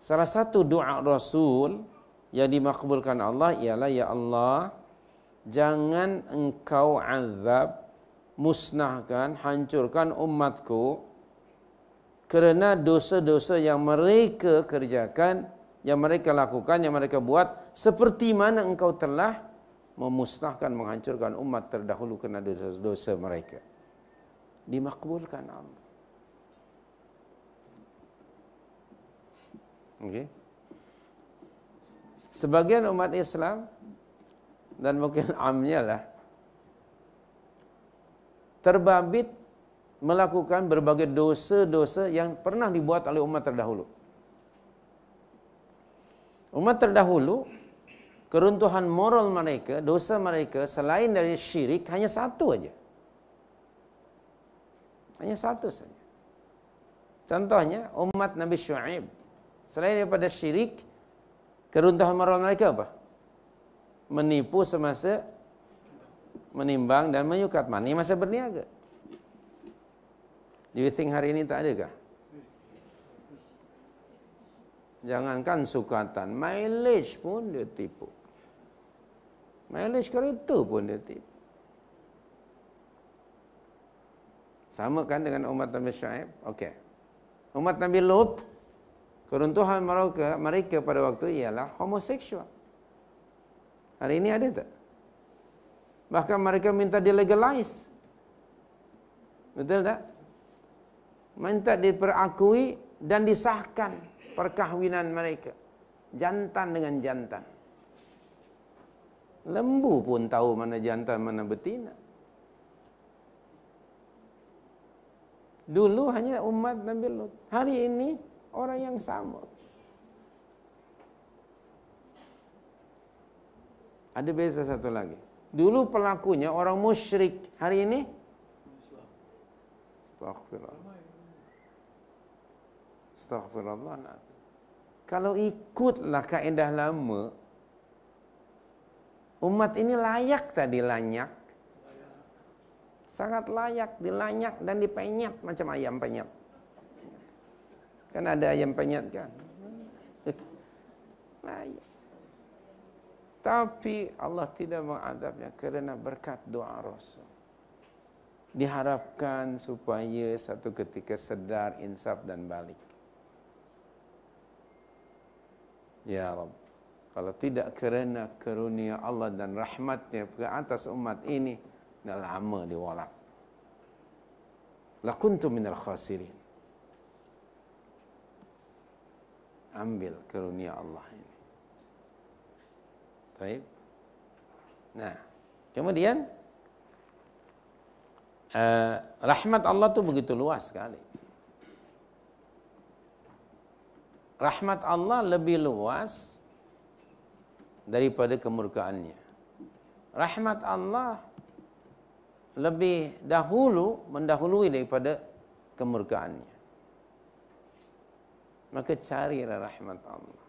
Salah satu doa Rasul yang dimakbulkan Allah ialah ya Allah jangan engkau azab musnahkan, hancurkan umatku kerana dosa-dosa yang mereka kerjakan, yang mereka lakukan, yang mereka buat, seperti mana engkau telah memusnahkan, menghancurkan umat terdahulu kerana dosa-dosa mereka. Dimakbulkan Allah. Okay. Sebagian umat Islam dan mungkin (laughs) amnya lah terbabit melakukan berbagai dosa-dosa yang pernah dibuat oleh umat terdahulu. Umat terdahulu, keruntuhan moral mereka, dosa mereka selain dari syirik hanya satu aja. Hanya satu saja. Contohnya umat Nabi Shu'aib. Selain daripada syirik, keruntuhan moral mereka apa? Menipu semasa menimbang dan menyukat money masa berniaga. Do you think hari ini tak ada kah? Jangankan sukatan, mileage pun dia tipu. Mileage kereta pun dia tipu. Sama kan dengan umat Nabi Syaib? Okey. Umat Nabi Lut, keruntuhan mereka, mereka pada waktu ialah homoseksual. Hari ini ada tak? Bahkan mereka minta dilegalize. Betul tak? Minta diperakui dan disahkan perkahwinan mereka. Jantan dengan jantan. Lembu pun tahu mana jantan, mana betina. Dulu hanya umat Nabi Lut. Hari ini orang yang sama. Ada beza satu lagi. Dulu pelakunya orang musyrik. Hari ini? Astagfirullah. Astagfirullah. Kalau ikutlah kaedah lama, umat ini layak tadi lanyak. Sangat layak, dilanyak dan dipenyet macam ayam penyet. Kan ada ayam penyet kan? (laughs) layak. Tapi Allah tidak mengadabnya kerana berkat doa Rasul. Diharapkan supaya satu ketika sedar, insaf dan balik. Ya Rabb. Kalau tidak kerana karunia Allah dan rahmatnya ke atas umat ini, dah lama diwalak. Lakuntu minal khasirin. Ambil karunia Allah Taib. Nah, kemudian uh, rahmat Allah tu begitu luas sekali. Rahmat Allah lebih luas daripada kemurkaannya. Rahmat Allah lebih dahulu mendahului daripada kemurkaannya. Maka carilah rahmat Allah.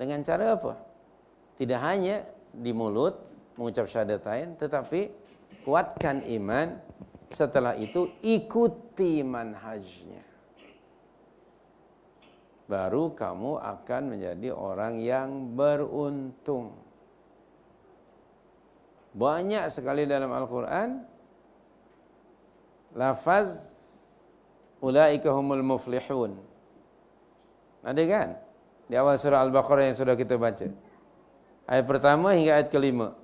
Dengan cara apa? tidak hanya di mulut mengucap syahadatain tetapi kuatkan iman setelah itu ikuti manhajnya baru kamu akan menjadi orang yang beruntung banyak sekali dalam Al-Qur'an lafaz ulaika humul muflihun ada kan di awal surah Al-Baqarah yang sudah kita baca Ayat pertama hingga ayat kelima.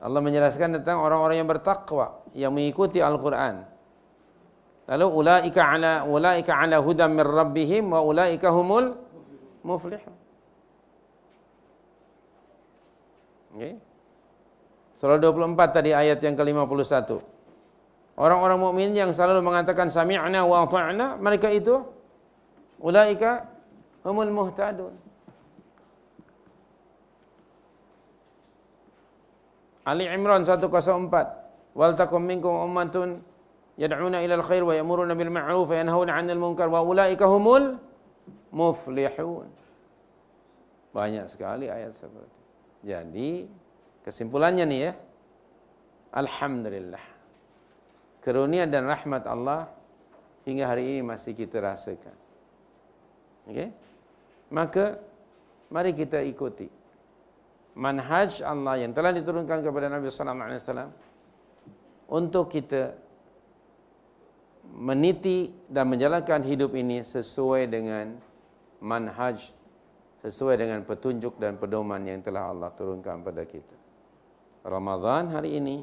Allah menjelaskan tentang orang-orang yang bertakwa yang mengikuti Al-Quran. Lalu ulaika ala ulaika ala hudam min rabbihim wa ulaika humul muflih. Okay. Surah 24 tadi ayat yang ke-51. Orang-orang mukmin yang selalu mengatakan sami'na wa ata'na, mereka itu ulaika humul muhtadun. Ali Imran 104 wal takum minkum ummatun yad'una ila alkhair wa yamuruna bil ma'ruf wa yanhauna 'anil munkar wa ulaika humul muflihun banyak sekali ayat seperti jadi kesimpulannya nih ya alhamdulillah karunia dan rahmat Allah hingga hari ini masih kita rasakan okey maka mari kita ikuti manhaj Allah yang telah diturunkan kepada Nabi sallallahu alaihi wasallam untuk kita meniti dan menjalankan hidup ini sesuai dengan manhaj sesuai dengan petunjuk dan pedoman yang telah Allah turunkan kepada kita. Ramadhan hari ini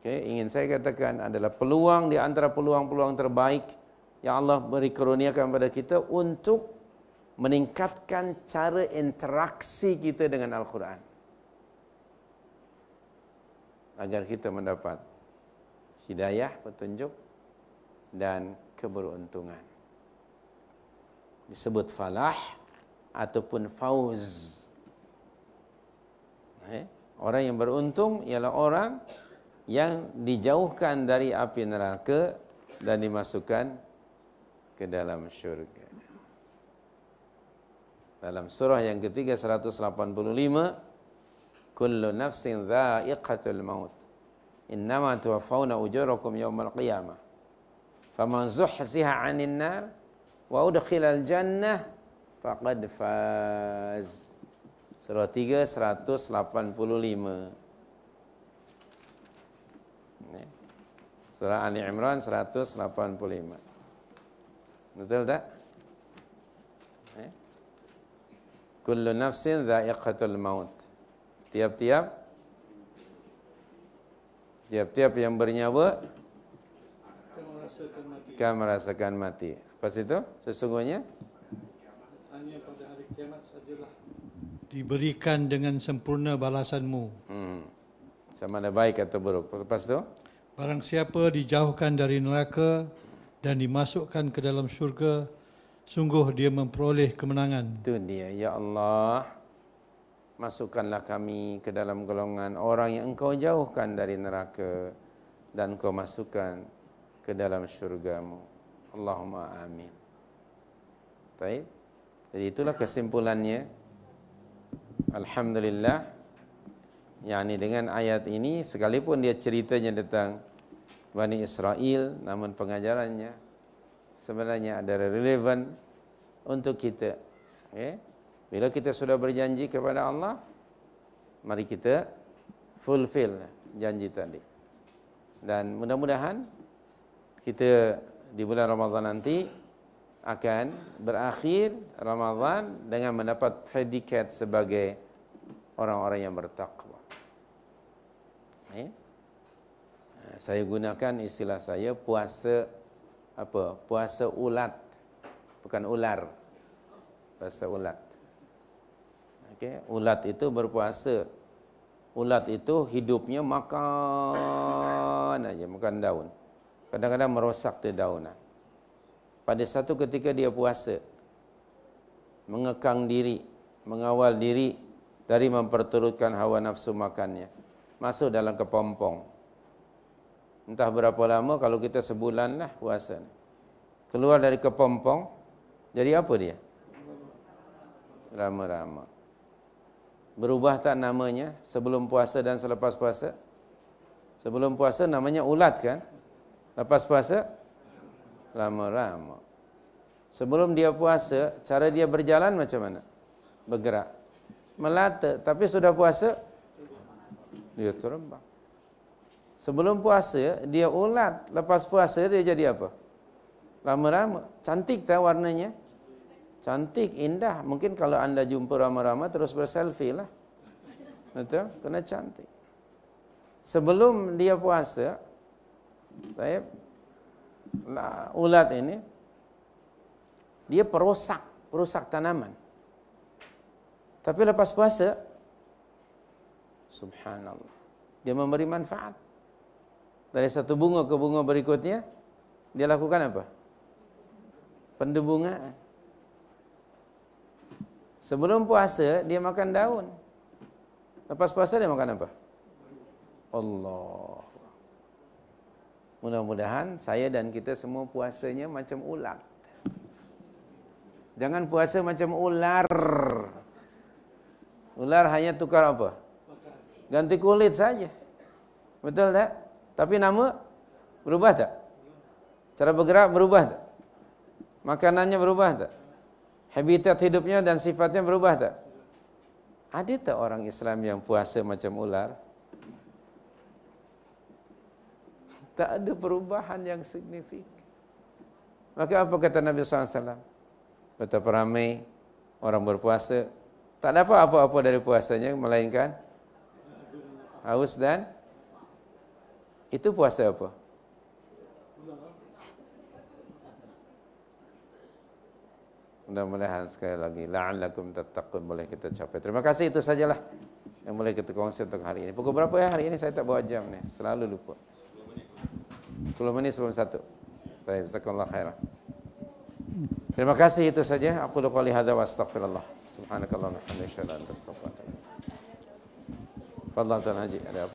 okay, ingin saya katakan adalah peluang di antara peluang-peluang terbaik yang Allah beri keruniakan kepada kita untuk meningkatkan cara interaksi kita dengan Al-Quran agar kita mendapat hidayah petunjuk dan keberuntungan disebut falah ataupun fauz eh? orang yang beruntung ialah orang yang dijauhkan dari api neraka dan dimasukkan ke dalam syurga dalam surah yang ketiga 185 kullu nafsin dha'iqatul maut innama tuwaffawna ujurakum yawmal qiyamah faman zuhziha 'anil nar wa udkhilal jannah faqad faz surah 3 185 Surah Ali Imran 185. Betul tak? kullu nafsin dha'iqatul maut tiap-tiap tiap-tiap yang bernyawa akan merasakan mati apa itu sesungguhnya hanya pada hari kiamat sajalah diberikan dengan sempurna balasanmu hmm. sama ada baik atau buruk lepas itu barang siapa dijauhkan dari neraka dan dimasukkan ke dalam syurga sungguh dia memperoleh kemenangan. Itu dia, Ya Allah. Masukkanlah kami ke dalam golongan orang yang engkau jauhkan dari neraka dan kau masukkan ke dalam syurgamu. Allahumma amin. Baik. Jadi itulah kesimpulannya. Alhamdulillah. Yani dengan ayat ini sekalipun dia ceritanya tentang Bani Israel namun pengajarannya sebenarnya ada relevan untuk kita. Okay? Bila kita sudah berjanji kepada Allah, mari kita fulfill janji tadi. Dan mudah-mudahan kita di bulan Ramadhan nanti akan berakhir Ramadhan dengan mendapat predikat sebagai orang-orang yang bertakwa. Okay? Saya gunakan istilah saya puasa apa puasa ulat bukan ular puasa ulat okey ulat itu berpuasa ulat itu hidupnya makan aja makan daun kadang-kadang merosak dia daun pada satu ketika dia puasa mengekang diri mengawal diri dari memperturutkan hawa nafsu makannya masuk dalam kepompong entah berapa lama kalau kita sebulan lah puasa keluar dari kepompong jadi apa dia rama-rama berubah tak namanya sebelum puasa dan selepas puasa sebelum puasa namanya ulat kan lepas puasa rama-rama sebelum dia puasa cara dia berjalan macam mana bergerak melata tapi sudah puasa dia ya, terbang Sebelum puasa, dia ulat. Lepas puasa, dia jadi apa? Lama-lama. Cantik tak warnanya? Cantik, indah. Mungkin kalau anda jumpa ramai-ramai, terus berselfie lah. Betul? Kena cantik. Sebelum dia puasa, saya, lah, ulat ini, dia perosak, perosak tanaman. Tapi lepas puasa, subhanallah, dia memberi manfaat. dari satu bunga ke bunga berikutnya dia lakukan apa? Pendebungaan. Sebelum puasa dia makan daun. Lepas puasa dia makan apa? Allah. Mudah-mudahan saya dan kita semua puasanya macam ular. Jangan puasa macam ular. Ular hanya tukar apa? Ganti kulit saja. Betul tak? Tapi nama berubah tak? Cara bergerak berubah tak? Makanannya berubah tak? Habitat hidupnya dan sifatnya berubah tak? Ada tak orang Islam yang puasa macam ular? Tak ada perubahan yang signifikan. Maka apa kata Nabi SAW? Betapa ramai orang berpuasa. Tak ada apa-apa dari puasanya, melainkan haus dan itu puasa apa? Mudah-mudahan sekali lagi la'allakum tattaqun boleh kita capai. Terima kasih itu sajalah yang boleh kita kongsi untuk hari ini. Pukul berapa ya hari ini saya tak bawa jam ni. Selalu lupa. 10 menit sebelum satu. Baik, sekolah khair. Terima kasih itu saja. Aku lupa lihat wa astaghfirullah. Subhanakallah wa hamdulillah. Fadlal Tuan Haji. Ada apa?